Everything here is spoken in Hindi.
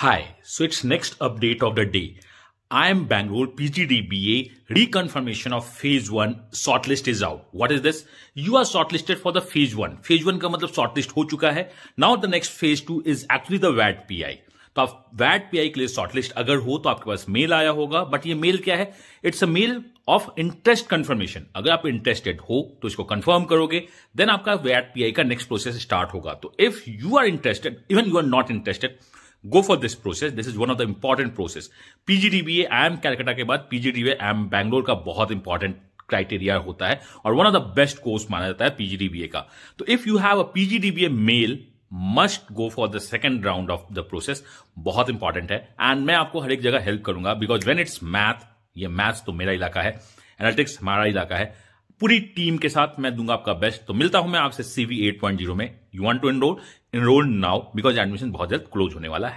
Hi, so it's next update of the day. I am Bangalore PGDBA reconfirmation of phase one shortlist is out what is this you are shortlisted for the phase one phase one का मतलब शॉर्टलिस्ट हो चुका है now the next phase two is actually the वैट पी आई तो आप वैट पी आई के लिए शॉर्टलिस्ट अगर हो तो आपके पास मेल आया होगा बट ये मेल क्या है it's a mail of interest confirmation अगर आप इंटरेस्टेड हो तो इसको कंफर्म करोगे देन आपका वैट पी आई का नेक्स्ट प्रोसेस स्टार्ट होगा तो if you are interested even you are not interested go for this process this is one of the important process PGDBA M Calcutta के बाद पीजीडीबीए एम बैंगलोर का बहुत इंपॉर्टेंट क्राइटेरिया होता है और one of the best course माना जाता है पीजीडीबीए का तो if you have a PGDBA mail must go for the second round of the process बहुत इंपॉर्टेंट है एंड मैं आपको हर एक जगह हेल्प करूंगा बिकॉज वेन इट्स मैथ ये मैथ्स तो मेरा इलाका है एनालिटिक्स हमारा इलाका है पूरी टीम के साथ मैं दूंगा आपका बेस्ट तो मिलता हूं मैं आपसे सीवी 8.0 में you want to enroll enroll now because admission बहुत जल्द क्लोज होने वाला है